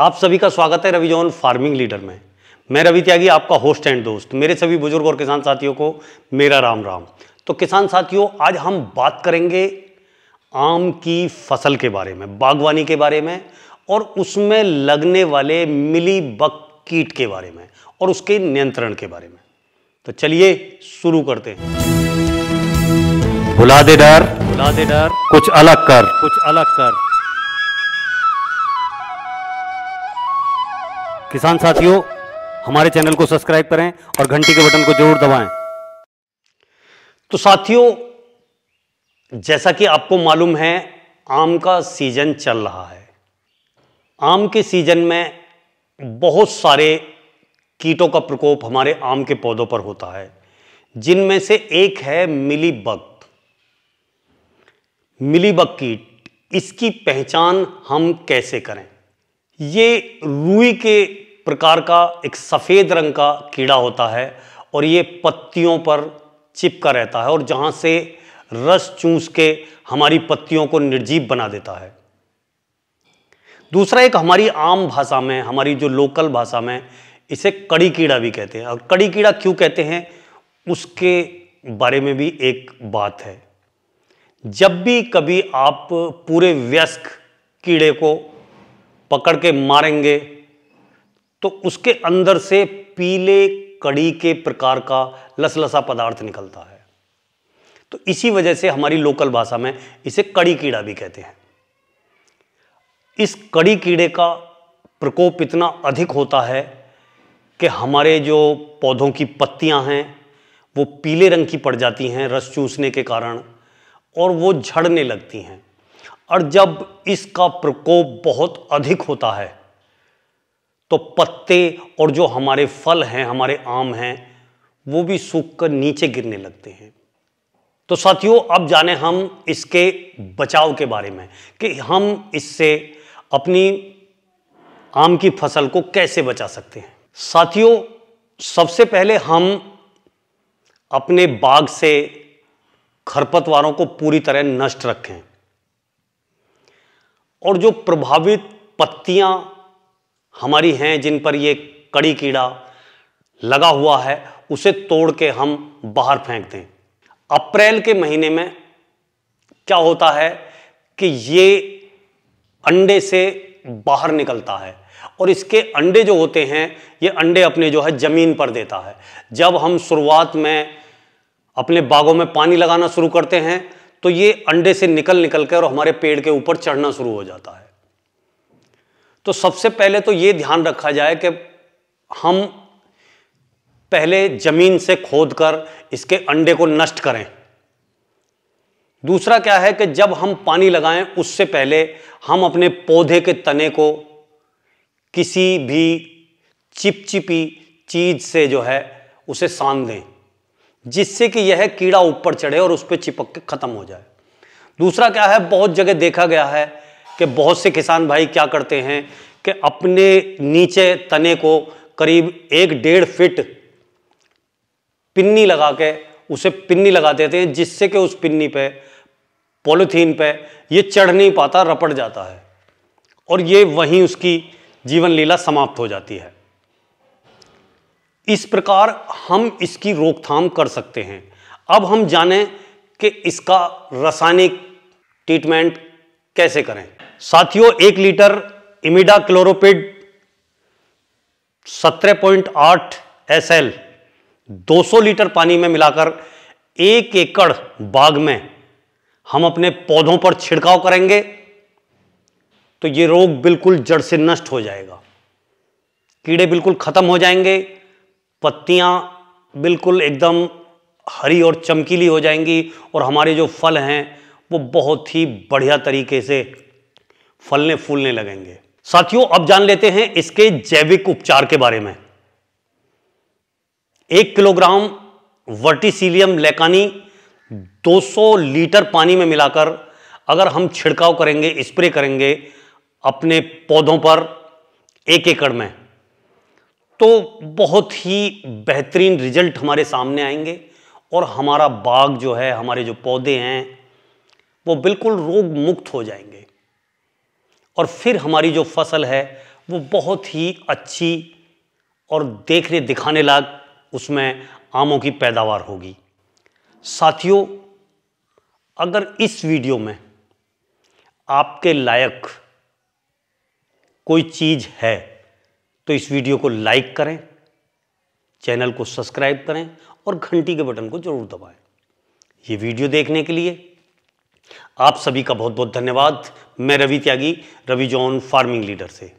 आप सभी का स्वागत है रवि जौन फार्मिंग लीडर में मैं रवि त्यागी आपका होस्ट एंड दोस्त मेरे सभी बुजुर्ग और किसान साथियों को मेरा राम राम तो किसान साथियों आज हम बात करेंगे आम की फसल के बारे में बागवानी के बारे में और उसमें लगने वाले मिली बक कीट के बारे में और उसके नियंत्रण के बारे में तो चलिए शुरू करते हैं भुला दे डर भुला दे डर कुछ अलग कर कुछ अलग कर किसान साथियों हमारे चैनल को सब्सक्राइब करें और घंटी के बटन को जरूर दबाएं तो साथियों जैसा कि आपको मालूम है आम का सीजन चल रहा है आम के सीजन में बहुत सारे कीटों का प्रकोप हमारे आम के पौधों पर होता है जिनमें से एक है मिली बग मिली बग कीट इसकी पहचान हम कैसे करें ये रूई के प्रकार का एक सफ़ेद रंग का कीड़ा होता है और ये पत्तियों पर चिपका रहता है और जहाँ से रस चूस के हमारी पत्तियों को निर्जीव बना देता है दूसरा एक हमारी आम भाषा में हमारी जो लोकल भाषा में इसे कड़ी कीड़ा भी कहते हैं और कड़ी कीड़ा क्यों कहते हैं उसके बारे में भी एक बात है जब भी कभी आप पूरे व्यस्क कीड़े को पकड़ के मारेंगे तो उसके अंदर से पीले कड़ी के प्रकार का लसलसा पदार्थ निकलता है तो इसी वजह से हमारी लोकल भाषा में इसे कड़ी कीड़ा भी कहते हैं इस कड़ी कीड़े का प्रकोप इतना अधिक होता है कि हमारे जो पौधों की पत्तियां हैं वो पीले रंग की पड़ जाती हैं रस चूसने के कारण और वो झड़ने लगती हैं और जब इसका प्रकोप बहुत अधिक होता है तो पत्ते और जो हमारे फल हैं हमारे आम हैं वो भी सूख कर नीचे गिरने लगते हैं तो साथियों अब जाने हम इसके बचाव के बारे में कि हम इससे अपनी आम की फसल को कैसे बचा सकते हैं साथियों सबसे पहले हम अपने बाग से खरपतवारों को पूरी तरह नष्ट रखें और जो प्रभावित पत्तियां हमारी हैं जिन पर ये कड़ी कीड़ा लगा हुआ है उसे तोड़ के हम बाहर फेंक दें अप्रैल के महीने में क्या होता है कि ये अंडे से बाहर निकलता है और इसके अंडे जो होते हैं ये अंडे अपने जो है ज़मीन पर देता है जब हम शुरुआत में अपने बागों में पानी लगाना शुरू करते हैं तो ये अंडे से निकल निकल कर और हमारे पेड़ के ऊपर चढ़ना शुरू हो जाता है तो सबसे पहले तो ये ध्यान रखा जाए कि हम पहले ज़मीन से खोद कर इसके अंडे को नष्ट करें दूसरा क्या है कि जब हम पानी लगाएं उससे पहले हम अपने पौधे के तने को किसी भी चिपचिपी चीज़ से जो है उसे सान दें जिससे कि यह कीड़ा ऊपर चढ़े और उस पर चिपक के ख़त्म हो जाए दूसरा क्या है बहुत जगह देखा गया है कि बहुत से किसान भाई क्या करते हैं कि अपने नीचे तने को करीब एक डेढ़ फिट पिन्नी लगा के उसे पिन्नी लगा देते हैं जिससे कि उस पिन्नी पे पॉलीथीन पे ये चढ़ नहीं पाता रपट जाता है और ये वहीं उसकी जीवन लीला समाप्त हो जाती है इस प्रकार हम इसकी रोकथाम कर सकते हैं अब हम जानें कि इसका रासायनिक ट्रीटमेंट कैसे करें साथियों एक लीटर इमिडा क्लोरोपिड 17.8 दो सौ लीटर पानी में मिलाकर एक एकड़ बाग में हम अपने पौधों पर छिड़काव करेंगे तो ये रोग बिल्कुल जड़ से नष्ट हो जाएगा कीड़े बिल्कुल खत्म हो जाएंगे पत्तियाँ बिल्कुल एकदम हरी और चमकीली हो जाएंगी और हमारे जो फल हैं वो बहुत ही बढ़िया तरीके से फलने फूलने लगेंगे साथियों अब जान लेते हैं इसके जैविक उपचार के बारे में एक किलोग्राम वर्टिसिलियम लेकानी 200 लीटर पानी में मिलाकर अगर हम छिड़काव करेंगे स्प्रे करेंगे अपने पौधों पर एक एकड़ में तो बहुत ही बेहतरीन रिजल्ट हमारे सामने आएंगे और हमारा बाग जो है हमारे जो पौधे हैं वो बिल्कुल रोग मुक्त हो जाएंगे और फिर हमारी जो फसल है वो बहुत ही अच्छी और देखने दिखाने लायक उसमें आमों की पैदावार होगी साथियों अगर इस वीडियो में आपके लायक कोई चीज़ है तो इस वीडियो को लाइक करें चैनल को सब्सक्राइब करें और घंटी के बटन को जरूर दबाएं ये वीडियो देखने के लिए आप सभी का बहुत बहुत धन्यवाद मैं रवि त्यागी रवि जॉन फार्मिंग लीडर से